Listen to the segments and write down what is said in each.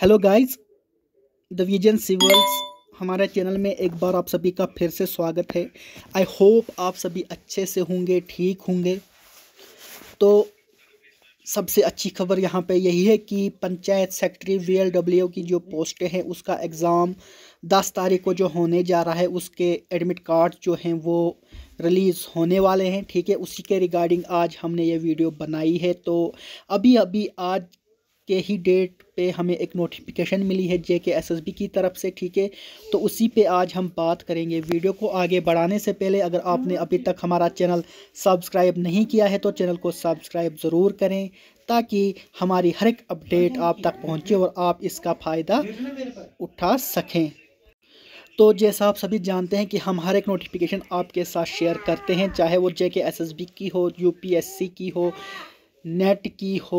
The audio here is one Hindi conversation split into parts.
hello guys the vision civils हमारे चैनल में एक बार आप सभी का फिर से स्वागत है आई होप आप सभी अच्छे से होंगे ठीक होंगे तो सबसे अच्छी खबर यहाँ पे यही है कि panchayat secretary V L W की जो पोस्टें हैं उसका एग्ज़ाम 10 तारीख को जो होने जा रहा है उसके एडमिट कार्ड जो हैं वो रिलीज़ होने वाले हैं ठीक है उसी के रिगार्डिंग आज हमने ये वीडियो बनाई है तो अभी अभी आज के ही डेट पे हमें एक नोटिफिकेशन मिली है जे के एस एस बी की तरफ से ठीक है तो उसी पे आज हम बात करेंगे वीडियो को आगे बढ़ाने से पहले अगर आपने अभी तक हमारा चैनल सब्सक्राइब नहीं किया है तो चैनल को सब्सक्राइब ज़रूर करें ताकि हमारी हर एक अपडेट आप तक पहुंचे और आप इसका फ़ायदा उठा सकें तो जैसा आप सभी जानते हैं कि हम हर एक नोटिफिकेशन आपके साथ शेयर करते हैं चाहे वो जे के एस एस बी की हो यू पी एस सी की हो नेट की हो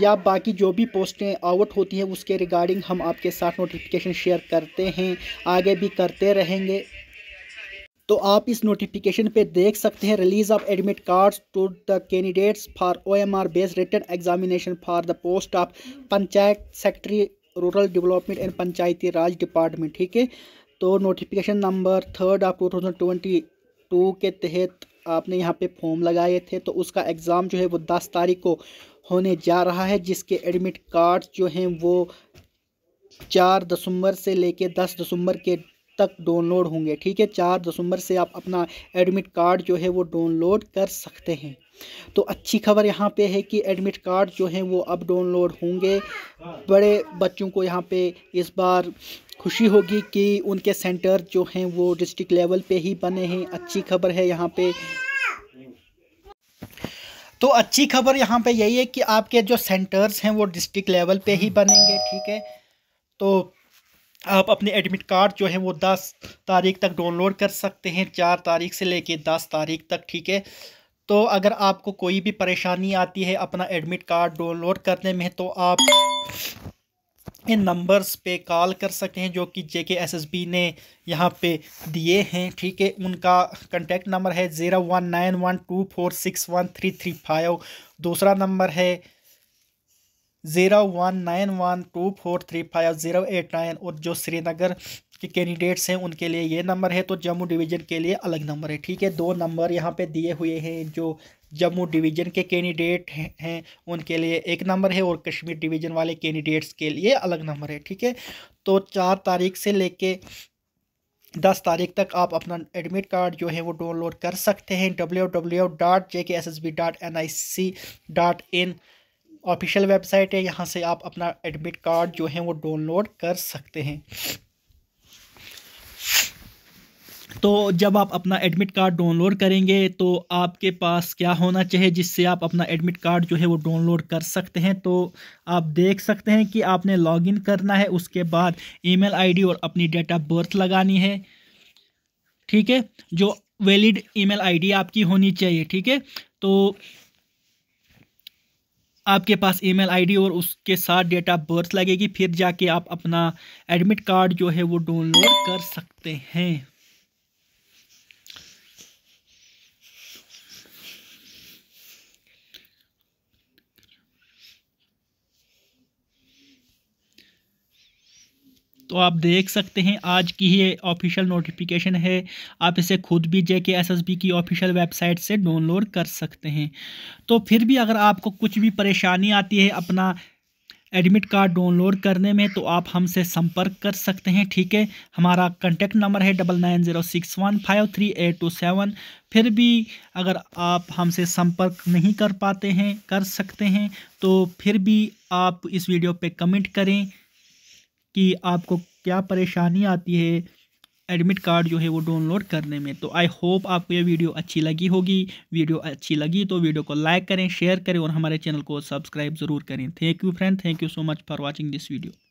या बाकी जो भी पोस्टें आउट होती हैं उसके रिगार्डिंग हम आपके साथ नोटिफिकेशन शेयर करते हैं आगे भी करते रहेंगे तो आप इस नोटिफिकेशन पे देख सकते हैं release of admit cards to the candidates for OMR based written examination for the post of panchayat secretary rural development and Panchayati Raj department ठीक है तो notification number third of two के तहत आपने यहाँ पे फॉर्म लगाए थे तो उसका एग्ज़ाम जो है वो दस तारीख को होने जा रहा है जिसके एडमिट कार्ड जो हैं वो चार दिसंबर से लेके दस दिसंबर के तक डाउनलोड होंगे ठीक है चार दिसंबर से आप अपना एडमिट कार्ड जो है वो डाउनलोड कर सकते हैं तो अच्छी खबर यहाँ पे है कि एडमिट कार्ड जो हैं वो अब डाउनलोड होंगे बड़े बच्चों को यहाँ पे इस बार खुशी होगी कि उनके सेंटर जो हैं वो डिस्ट्रिक्ट लेवल पे ही बने हैं अच्छी खबर है यहाँ पे तो अच्छी खबर यहाँ पे यही है कि आपके जो सेंटर्स हैं वो डिस्ट्रिक्ट लेवल पे ही बनेंगे ठीक है तो आप अपने एडमिट कार्ड जो है वो दस तारीख तक डाउनलोड कर सकते हैं चार तारीख से लेके दस तारीख तक ठीक है तो अगर आपको कोई भी परेशानी आती है अपना एडमिट कार्ड डाउनलोड करने में तो आप इन नंबर्स पे कॉल कर सकते हैं जो कि जे के एस एस बी ने यहाँ पे दिए हैं ठीक है उनका कंटेक्ट नंबर है zero one nine one two four six one three three five दूसरा नंबर है zero one nine one two four three five zero eight nine और जो श्रीनगर के कैंडिडेट्स हैं उनके लिए ये नंबर है तो जम्मू डिवीज़न के लिए अलग नंबर है ठीक है दो नंबर यहाँ पे दिए हुए हैं जो जम्मू डिवीज़न के कैंडिडेट हैं उनके लिए एक नंबर है और कश्मीर डिवीज़न वाले कैंडिडेट्स के लिए अलग नंबर है ठीक है तो चार तारीख से लेके दस तारीख तक आप अपना एडमिट कार्ड जो है वो डाउनलोड कर सकते हैं W W dot J K S S B dot N I C dot in official website है यहाँ से आप अपना एडमिट कार्ड जो है वो डाउनलोड कर सकते हैं तो जब आप अपना एडमिट कार्ड डाउनलोड करेंगे तो आपके पास क्या होना चाहिए जिससे आप अपना एडमिट कार्ड जो है वो डाउनलोड कर सकते हैं तो आप देख सकते हैं कि आपने लॉगिन करना है उसके बाद ईमेल आईडी और अपनी डेट ऑफ बर्थ लगानी है ठीक है जो वैलिड ईमेल आईडी आपकी होनी चाहिए ठीक है तो आपके पास ईमेल आईडी और उसके साथ डेट ऑफ बर्थ लगेगी फिर जाके आप अपना एडमिट कार्ड जो है वो डाउनलोड कर सकते हैं तो आप देख सकते हैं आज की ये ऑफिशियल नोटिफिकेशन है आप इसे खुद भी J K S S B की ऑफिशियल वेबसाइट से डाउनलोड कर सकते हैं तो फिर भी अगर आपको कुछ भी परेशानी आती है अपना एडमिट कार्ड डाउनलोड करने में तो आप हमसे संपर्क कर सकते हैं ठीक है हमारा कंटेक्ट नंबर है double nine zero six one five three eight two seven फिर भी अगर आप हमसे संपर्क नहीं कर पाते हैं कर सकते हैं तो फिर भी आप इस वीडियो पे कमेंट करें कि आपको क्या परेशानी आती है एडमिट कार्ड जो है वो डाउनलोड करने में तो आई होप आपको ये वीडियो अच्छी लगी होगी वीडियो अच्छी लगी तो वीडियो को लाइक करें शेयर करें और हमारे चैनल को सब्सक्राइब ज़रूर करें thank you friend thank you so much for watching this video